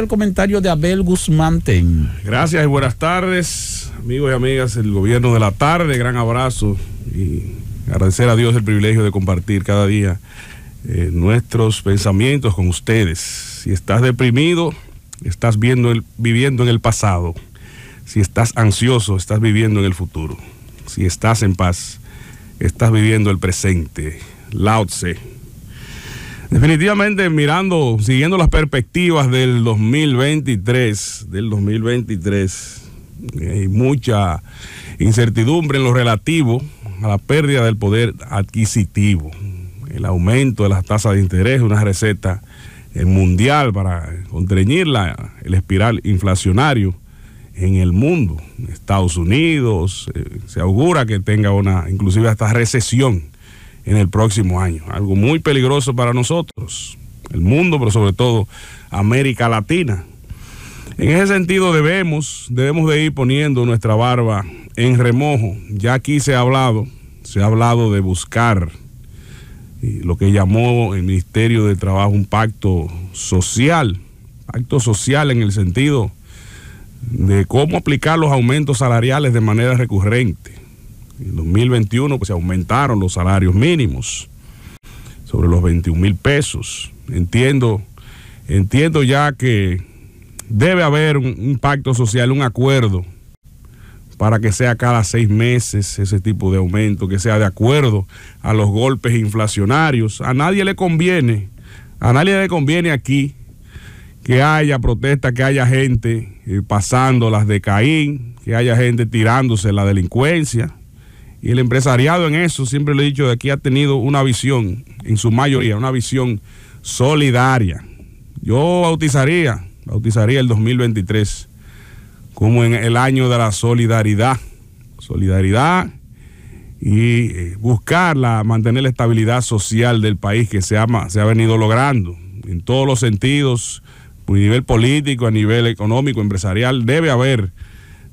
el comentario de Abel Guzmán Gracias y buenas tardes, amigos y amigas, el gobierno de la tarde, gran abrazo y agradecer a Dios el privilegio de compartir cada día eh, nuestros pensamientos con ustedes. Si estás deprimido, estás viviendo en el pasado. Si estás ansioso, estás viviendo en el futuro. Si estás en paz, estás viviendo el presente. laudse Definitivamente, mirando, siguiendo las perspectivas del 2023, del 2023, hay mucha incertidumbre en lo relativo a la pérdida del poder adquisitivo, el aumento de las tasas de interés, una receta eh, mundial para contrañir la, el espiral inflacionario en el mundo. Estados Unidos eh, se augura que tenga una, inclusive hasta recesión en el próximo año. Algo muy peligroso para nosotros, el mundo, pero sobre todo América Latina. En ese sentido debemos, debemos de ir poniendo nuestra barba en remojo. Ya aquí se ha hablado, se ha hablado de buscar eh, lo que llamó el Ministerio de Trabajo un pacto social, pacto social en el sentido de cómo aplicar los aumentos salariales de manera recurrente en 2021 pues, se aumentaron los salarios mínimos sobre los 21 mil pesos. Entiendo, entiendo ya que debe haber un, un pacto social, un acuerdo para que sea cada seis meses ese tipo de aumento, que sea de acuerdo a los golpes inflacionarios. A nadie le conviene, a nadie le conviene aquí que haya protesta, que haya gente eh, pasando las de Caín, que haya gente tirándose la delincuencia. Y el empresariado en eso, siempre lo he dicho, de aquí ha tenido una visión, en su mayoría, una visión solidaria. Yo bautizaría, bautizaría el 2023 como en el año de la solidaridad. Solidaridad y eh, buscar mantener la estabilidad social del país que se ha, se ha venido logrando en todos los sentidos, a nivel político, a nivel económico, empresarial, debe haber,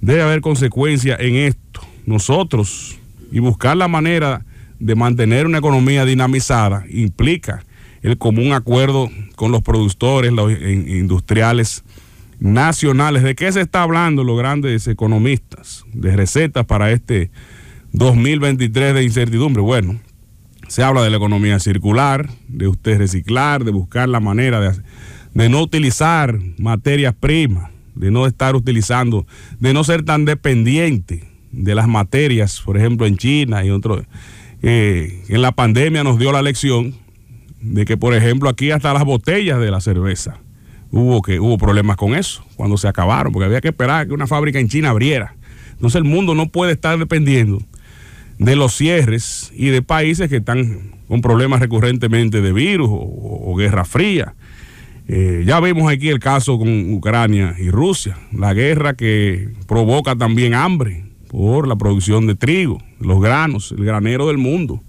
debe haber consecuencia en esto. Nosotros, y buscar la manera de mantener una economía dinamizada implica el común acuerdo con los productores, los industriales nacionales. ¿De qué se está hablando los grandes economistas? De recetas para este 2023 de incertidumbre. Bueno, se habla de la economía circular, de usted reciclar, de buscar la manera de, de no utilizar materias primas, de no estar utilizando, de no ser tan dependiente de las materias, por ejemplo, en China y otros. Eh, en la pandemia nos dio la lección de que, por ejemplo, aquí hasta las botellas de la cerveza hubo, que, hubo problemas con eso, cuando se acabaron, porque había que esperar que una fábrica en China abriera. Entonces el mundo no puede estar dependiendo de los cierres y de países que están con problemas recurrentemente de virus o, guerra fría. Eh, ya vemos aquí el caso con Ucrania y Rusia, la guerra que provoca también hambre por la producción de trigo, los granos, el granero del mundo,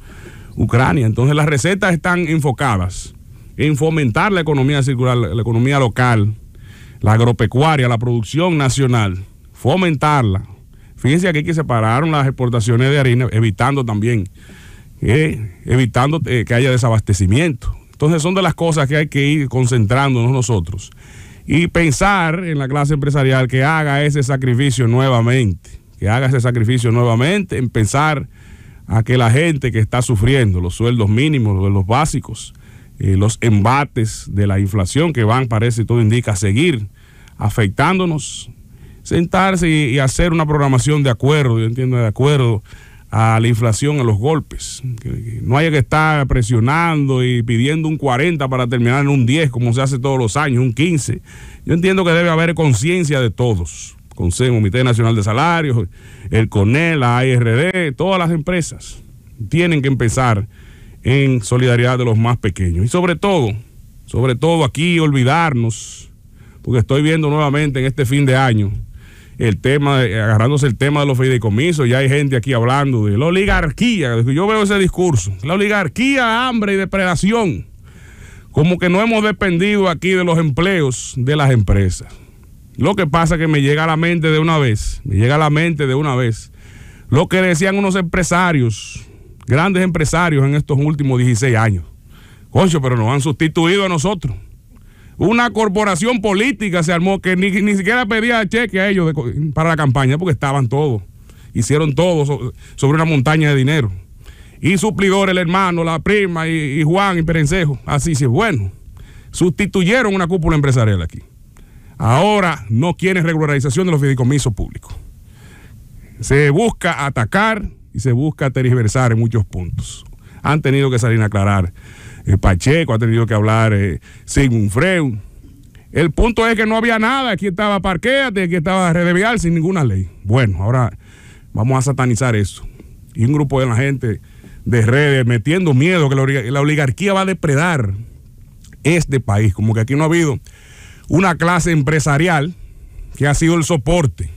Ucrania. Entonces las recetas están enfocadas en fomentar la economía circular, la economía local, la agropecuaria, la producción nacional, fomentarla. Fíjense aquí que separaron las exportaciones de harina, evitando también, eh, evitando eh, que haya desabastecimiento. Entonces son de las cosas que hay que ir concentrándonos nosotros y pensar en la clase empresarial que haga ese sacrificio nuevamente que haga ese sacrificio nuevamente, en pensar a que la gente que está sufriendo los sueldos mínimos, los, básicos, eh, los embates de la inflación que van, parece, todo indica, a seguir afectándonos, sentarse y, hacer una programación de acuerdo, yo entiendo, de acuerdo a la inflación, a los golpes. no haya que estar presionando y pidiendo un 40 para terminar en un 10, como se hace todos los años, un 15. Yo entiendo que debe haber conciencia de todos. Consejo, Comité Nacional de Salarios, el CONEL, la ARD, todas las empresas tienen que empezar en solidaridad de los más pequeños. Y sobre todo, sobre todo aquí olvidarnos, porque estoy viendo nuevamente en este fin de año el tema, agarrándose el tema de los fideicomisos, ya hay gente aquí hablando de la oligarquía, yo veo ese discurso, la oligarquía, hambre y depredación, como que no hemos dependido aquí de los empleos de las empresas. Lo que pasa es que me llega a la mente de una vez, me llega a la mente de una vez, lo que decían unos empresarios, grandes empresarios en estos últimos 16 años. Concho, pero nos han sustituido a nosotros. Una corporación política se armó que ni, siquiera pedía cheque a ellos para la campaña porque estaban todos, hicieron todo sobre una montaña de dinero. Y suplidor, el hermano, la prima y, Juan y Perencejo. Así sí, bueno, sustituyeron una cúpula empresarial aquí. Ahora no quiere regularización de los fideicomisos públicos. Se busca atacar y se busca tergiversar en muchos puntos. Han tenido que salir a aclarar eh, Pacheco, ha tenido que hablar eh, sin Sigmund Freud. El punto es que no había nada, aquí estaba Parqueate, aquí estaba Redevial sin ninguna ley. Bueno, ahora vamos a satanizar eso. Y un grupo de la gente de redes metiendo miedo que la oligarquía va a depredar este país, como que aquí no ha habido una clase empresarial que ha sido el soporte,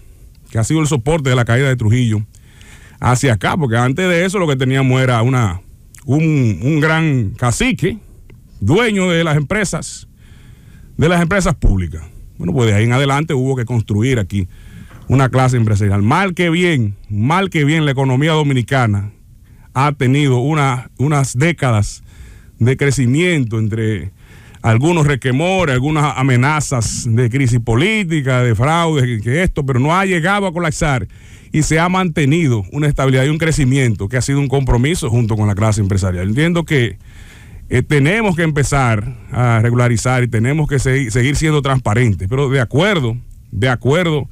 que ha sido el soporte de la caída de Trujillo hacia acá, porque antes de eso lo que teníamos era una, un, gran cacique, dueño de las empresas, de las empresas públicas. Bueno, pues de ahí en adelante hubo que construir aquí una clase empresarial. Mal que bien, mal que bien la economía dominicana ha tenido unas décadas de crecimiento entre algunos requemores, algunas amenazas de crisis política, de fraude, que esto, pero no ha llegado a colapsar y se ha mantenido una estabilidad y un crecimiento que ha sido un compromiso junto con la clase empresarial. Entiendo que eh, tenemos que empezar a regularizar y tenemos que seguir siendo transparentes, pero de acuerdo, de acuerdo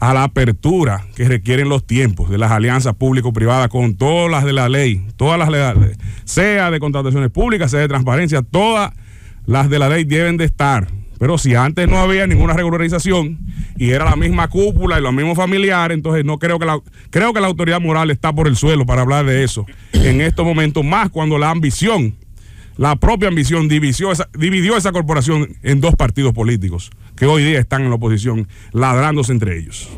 a la apertura que requieren los tiempos de las alianzas público-privadas con todas las de la ley, todas las legales, sea de contrataciones públicas, sea de transparencia, todas las de la ley deben de estar. Pero si antes no había ninguna regularización y era la misma cúpula y los mismos familiares, entonces no creo que la creo que la autoridad moral está por el suelo para hablar de eso en estos momentos más cuando la ambición, la propia ambición dividió esa, dividió esa corporación en dos partidos políticos que hoy día están en la oposición ladrándose entre ellos.